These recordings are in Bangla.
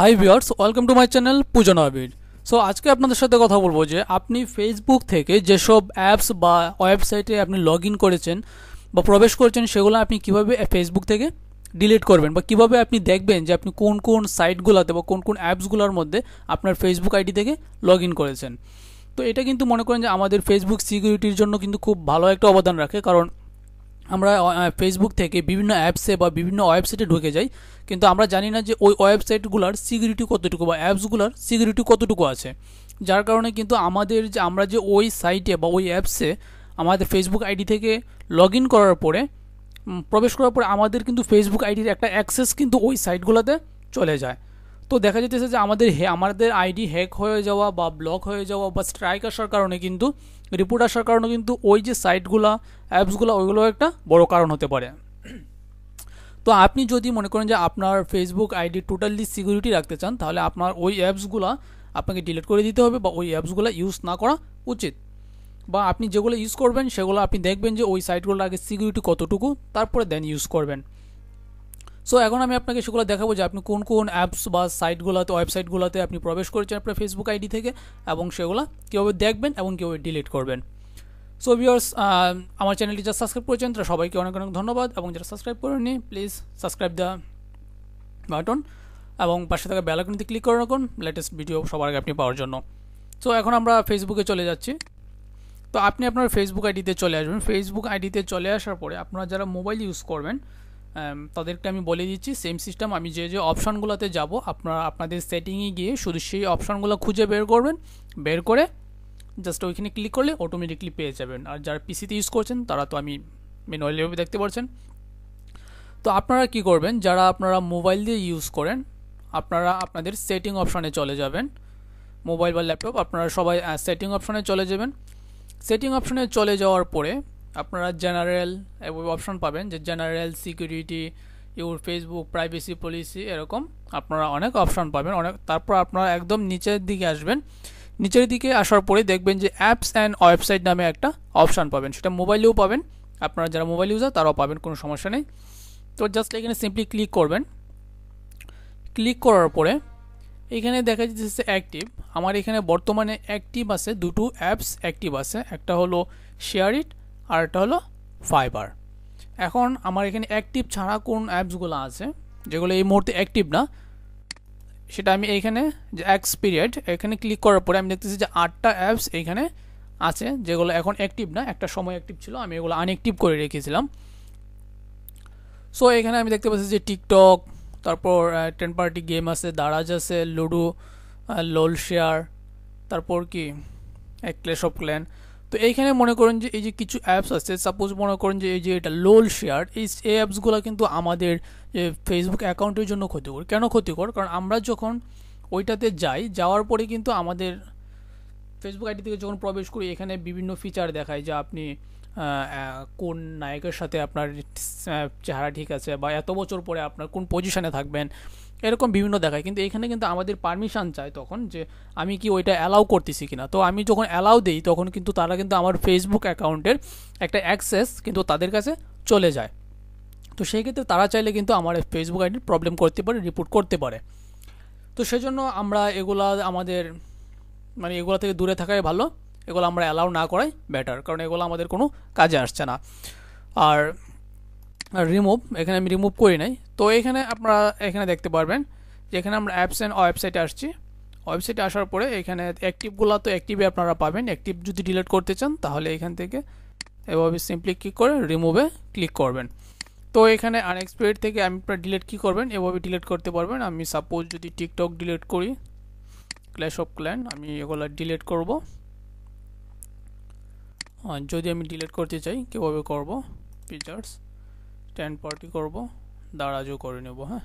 high viewers welcome to my channel Puja নবীর সো আজকে আপনাদের সাথে কথা বলবো যে আপনি ফেসবুক থেকে যেসব অ্যাপস বা ওয়েবসাইটে আপনি লগ ইন করেছেন বা প্রবেশ করেছেন সেগুলো আপনি কিভাবে ফেসবুক থেকে ডিলিট করবেন বা কিভাবে আপনি দেখবেন যে আপনি কোন কোন সাইটগুলোতে বা কোন কোন অ্যাপসগুলোর মধ্যে আপনার ফেসবুক আইডি থেকে লগ ইন করেছেন তো এটা কিন্তু মনে করেন যে আমাদের ফেসবুক সিকিউরিটির জন্য কিন্তু খুব ভালো একটা অবদান রাখে কারণ আমরা ফেসবুক থেকে বিভিন্ন অ্যাপসে বা বিভিন্ন ওয়েবসাইটে ঢুকে যাই কিন্তু আমরা জানি না যে ওই ওয়েবসাইটগুলোর সিকিউরিটি কতটুকু বা অ্যাপসগুলোর সিকিউরিটি কতটুকু আছে যার কারণে কিন্তু আমাদের যে আমরা যে ওই সাইটে বা ওই অ্যাপসে আমাদের ফেসবুক আইডি থেকে লগ ইন করার পরে প্রবেশ করার পরে আমাদের কিন্তু ফেসবুক আইডির একটা অ্যাক্সেস কিন্তু ওই সাইটগুলোতে চলে যায় তো দেখা যেতেছে যে আমাদের হে আমাদের আইডি হ্যাক হয়ে যাওয়া বা ব্লক হয়ে যাওয়া বা স্ট্রাইক আসার কারণে কিন্তু রিপোর্ট আসার কারণে কিন্তু ওই যে সাইটগুলা অ্যাপসগুলো ওইগুলো একটা বড় কারণ হতে পারে তো আপনি যদি মনে করেন যে আপনার ফেসবুক আইডি টোটালি সিকিউরিটি রাখতে চান তাহলে আপনার ওই অ্যাপসগুলো আপনাকে ডিলিট করে দিতে হবে বা ওই অ্যাপসগুলো ইউজ না করা উচিত বা আপনি যেগুলো ইউজ করবেন সেগুলো আপনি দেখবেন যে ওই সাইটগুলোর আগে সিকিউরিটি কতটুকু তারপরে দেন ইউজ করবেন সো এখন আমি আপনাকে সেগুলো দেখাবো যে আপনি কোন কোন অ্যাপস বা সাইটগুলোতে ওয়েবসাইটগুলোতে আপনি প্রবেশ করেছেন আপনার ফেসবুক আইডি থেকে এবং সেগুলো কীভাবে দেখবেন এবং কীভাবে ডিলিট করবেন সো ভিওর্স আমার চ্যানেলটি যারা সাবস্ক্রাইব করেছেন তারা সবাইকে অনেক অনেক ধন্যবাদ এবং যারা সাবস্ক্রাইব করেননি প্লিজ সাবস্ক্রাইব দ্য বাটন এবং পাশে থাকা বেলাকনিতে ক্লিক করে রাখুন লেটেস্ট ভিডিও সবার আগে আপনি পাওয়ার জন্য সো এখন আমরা ফেসবুকে চলে যাচ্ছি তো আপনি আপনার ফেসবুক আইডিতে চলে আসবেন ফেসবুক আইডিতে চলে আসার পরে আপনারা যারা মোবাইল ইউজ করবেন Um, তাদেরকে আমি বলে দিচ্ছি সেম সিস্টেম আমি যে যে অপশানগুলোতে যাব আপনারা আপনাদের সেটিংয়ে গিয়ে শুধু সেই অপশানগুলো খুঁজে বের করবেন বের করে জাস্ট ওইখানে ক্লিক করলে অটোমেটিকলি পেয়ে যাবেন আর যারা পিসিতে ইউজ করছেন তারা তো আমি ম্যানুয়ালিভাবে দেখতে পাচ্ছেন তো আপনারা কি করবেন যারা আপনারা মোবাইল দিয়ে ইউজ করেন আপনারা আপনাদের সেটিং অপশানে চলে যাবেন মোবাইল বা ল্যাপটপ আপনারা সবাই সেটিং অপশানে চলে যাবেন সেটিং অপশানে চলে যাওয়ার পরে আপনারা জেনারেল অপশন পাবেন যে general security your Facebook privacy policy এরকম আপনারা অনেক অপশন পাবেন অনেক তারপর আপনারা একদম নিচের দিকে আসবেন নিচের দিকে আসার পরে দেখবেন যে অ্যাপস অ্যান্ড ওয়েবসাইট নামে একটা অপশান পাবেন সেটা মোবাইলেও পাবেন আপনারা যারা মোবাইল ইউজার তারাও পাবেন কোনো সমস্যা নেই তো জাস্ট এখানে সিম্পলি ক্লিক করবেন ক্লিক করার পরে এখানে দেখা যাচ্ছে অ্যাক্টিভ আমার এখানে বর্তমানে অ্যাক্টিভ আছে দুটো অ্যাপস অ্যাক্টিভ আছে একটা হলো শেয়ার ইট আর একটা হলো ফাইবার এখন আমার এখানে অ্যাক্টিভ ছাড়া কোন অ্যাপসগুলো আছে যেগুলো এই মুহূর্তে অ্যাক্টিভ না সেটা আমি এইখানে যে অ্যাক্স পিরিয়ড এখানে ক্লিক করার পরে আমি দেখতেছি যে আটটা অ্যাপস এইখানে আছে যেগুলো এখন অ্যাক্টিভ না একটা সময় অ্যাক্টিভ ছিল আমি এগুলো আনঅ্যাক্টিভ করে রেখেছিলাম সো এখানে আমি দেখতে পাচ্ছি যে টিকটক তারপর টেন পার্টি গেম আছে দারাজ আছে লুডো লোল শেয়ার তারপর কি ক্লেশ অফ ক্ল্যান তো এইখানে মনে করেন যে এই যে কিছু অ্যাপস আছে সাপোজ মনে করেন যে এই যে এটা লোল শেয়ার এই এই অ্যাপসগুলো কিন্তু আমাদের যে ফেসবুক অ্যাকাউন্টের জন্য ক্ষতিকর কেন ক্ষতিকর কারণ আমরা যখন ওইটাতে যাই যাওয়ার পরে কিন্তু আমাদের ফেসবুক আইডি থেকে যখন প্রবেশ করি এখানে বিভিন্ন ফিচার দেখায় যে আপনি কোন নায়কের সাথে আপনার চেহারা ঠিক আছে বা এত বছর পরে আপনার কোন পজিশনে থাকবেন এরকম বিভিন্ন দেখায় কিন্তু এখানে কিন্তু আমাদের পারমিশান চায় তখন যে আমি কি ওইটা অ্যালাউ করতেছি কিনা তো আমি যখন অ্যালাউ দিই তখন কিন্তু তারা কিন্তু আমার ফেসবুক অ্যাকাউন্টের একটা অ্যাক্সেস কিন্তু তাদের কাছে চলে যায় তো সেই ক্ষেত্রে তারা চাইলে কিন্তু আমার ফেসবুক আইডির প্রবলেম করতে পারে রিপোর্ট করতে পারে তো সেজন্য আমরা এগুলা আমাদের মানে এগুলো থেকে দূরে থাকাই ভালো এগুলো আমরা অ্যালাউ না করাই বেটার কারণ এগুলো আমাদের কোনো কাজে আসছে না আর রিমুভ এখানে আমি রিমুভ করি নাই তো এখানে আপনারা এখানে দেখতে পারবেন যেখানে আমরা অ্যাপস অ্যান্ড ওয়েবসাইটে আসছি ওয়েবসাইটে আসার পরে এখানে অ্যাক্টিভগুলো তো অ্যাক্টিভে আপনারা পাবেন অ্যাক্টিভ যদি ডিলিট করতে চান তাহলে এখান থেকে এভাবে সিম্পলি ক্লিক করে রিমুভে ক্লিক করবেন তো এখানে আনএক্সপেক্টেড থেকে আমি ডিলিট কী করবেন এভাবে ডিলিট করতে পারবেন আমি সাপোজ যদি টিকটক ডিলিট করি ক্ল্যাশ অফ ক্ল্যান আমি এগুলো ডিলিট করব যদি আমি ডিলিট করতে চাই কীভাবে করব ফিচার্স টেন পার্টি করব দাঁড়াজও করে নেব হ্যাঁ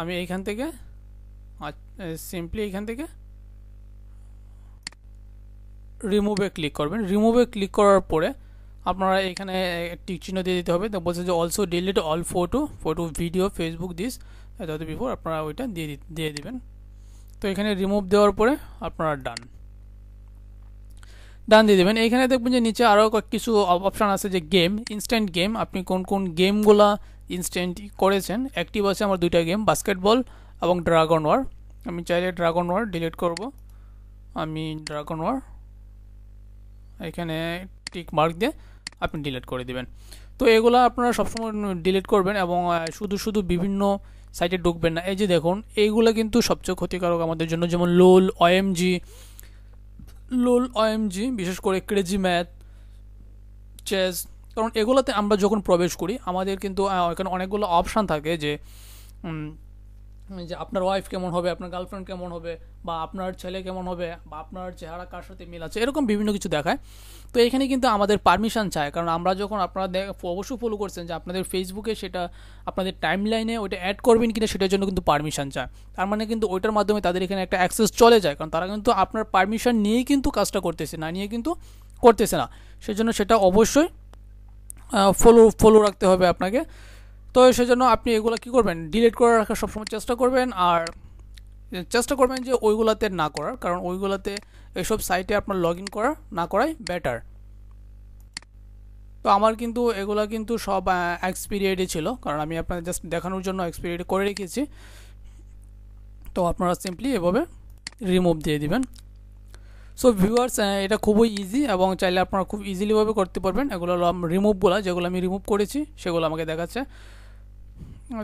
আমি এইখান থেকে সিম্পলি এইখান থেকে রিমুভে ক্লিক করবেন রিমুভে ক্লিক করার পরে আপনারা এখানে টিক চিহ্ন দিয়ে দিতে হবে তো বলছে যে also delete all photo photo video Facebook this তত বিফোর আপনারা ওইটা দিয়ে দিয়ে দিবেন তো এখানে রিমুভ দেওয়ার পরে আপনারা ডান ডান দিয়ে দেবেন এইখানে দেখবেন যে নিচে আরও কিছু অপশান আছে যে গেম ইনস্ট্যান্ট গেম আপনি কোন কোন গেমগুলা ইনস্ট্যান্ট করেছেন অ্যাক্টিভ আছে আমার দুইটা গেম বাস্কেটবল এবং ড্রাগন ওয়ার আমি চাইলে ড্রাগন ওয়ার ডিলিট করব আমি ড্রাগন ওয়ার এখানে টিক মার্ক দিয়ে আপনি ডিলিট করে দেবেন তো এগুলো আপনারা সবসময় ডিলিট করবেন এবং শুধু শুধু বিভিন্ন সাইটে ঢুকবেন না এই যে দেখুন এইগুলো কিন্তু সবচেয়ে ক্ষতিকারক আমাদের জন্য যেমন লোল ওএমজি লুল ওএমজি বিশেষ করে ক্রেজি ম্যাথ চেস কারণ এগুলোতে আমরা যখন প্রবেশ করি আমাদের কিন্তু এখানে অনেকগুলো অপশান থাকে যে যে আপনার ওয়াইফ কেমন হবে আপনার গার্লফ্রেন্ড কেমন হবে বা আপনার ছেলে কেমন হবে বা আপনার চেহারা কার সাথে মিল আছে এরকম বিভিন্ন কিছু দেখায় তো এখানে কিন্তু আমাদের পারমিশন চায় কারণ আমরা যখন আপনারা অবশ্যই ফলো করছেন যে আপনাদের ফেসবুকে সেটা আপনাদের টাইম লাইনে ওইটা অ্যাড করবেন কিনা সেটার জন্য কিন্তু পারমিশন চায় তার মানে কিন্তু ওইটার মাধ্যমে তাদের এখানে একটা অ্যাক্সেস চলে যায় কারণ তারা কিন্তু আপনার পারমিশন নিয়েই কিন্তু কাজটা করতেছে না নিয়ে কিন্তু করতেছে না সেজন্য সেটা অবশ্যই ফলো ফলো রাখতে হবে আপনাকে তো সেজন্য আপনি এগুলো কি করবেন ডিলিট করে রাখার সবসময় চেষ্টা করবেন আর চেষ্টা করবেন যে ওইগুলাতে না করার কারণ ওইগুলাতে এসব সাইটে আপনার লগ ইন করা না করাই বেটার তো আমার কিন্তু এগুলো কিন্তু সব এক্সপিরিয়েডই ছিল কারণ আমি আপনাদের জাস্ট দেখানোর জন্য এক্সপিরিয়েড করে রেখেছি তো আপনারা সিম্পলি এভাবে রিমুভ দিয়ে দিবেন সো ভিউয়ার্স এটা খুবই ইজি এবং চাইলে আপনারা খুব ইজিলিভাবে করতে পারবেন এগুলো রিমুভ বলা যেগুলো আমি রিমুভ করেছি সেগুলো আমাকে দেখাচ্ছে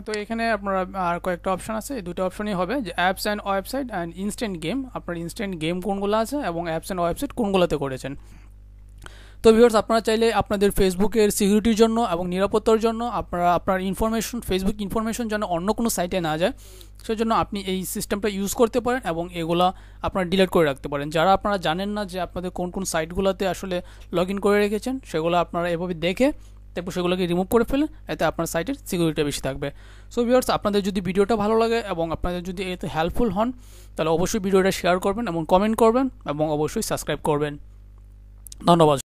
তো এখানে আপনারা আর কয়েকটা অপশান আছে দুটো অপশনই হবে যে apps and website and instant game আপনার ইনস্ট্যান্ট গেম কোনগুলো আছে এবং অ্যাপস অ্যান্ড ওয়েবসাইট কোনগুলোতে করেছেন তো ভিউর্স আপনারা চাইলে আপনাদের ফেসবুকের সিকিউরিটির জন্য এবং নিরাপত্তার জন্য আপনারা আপনার ইনফরমেশন ফেসবুক ইনফরমেশন যেন অন্য কোনো সাইটে না যায় সেজন্য আপনি এই সিস্টেমটা ইউজ করতে পারেন এবং এগুলা আপনারা ডিলিট করে রাখতে পারেন যারা আপনারা জানেন না যে আপনাদের কোন কোন সাইটগুলোতে আসলে লগ ইন করে রেখেছেন সেগুলো আপনারা এভাবে দেখে তারপর সেগুলোকে রিমুভ করে ফেলেন এতে আপনার সাইটের সিকিউরিটি বেশি থাকবে সো ভিউয়ার্স আপনাদের যদি ভিডিওটা ভালো লাগে এবং আপনাদের যদি এতে হেল্পফুল হন তাহলে অবশ্যই ভিডিওটা শেয়ার করবেন এবং কমেন্ট করবেন এবং অবশ্যই সাবস্ক্রাইব করবেন ধন্যবাদ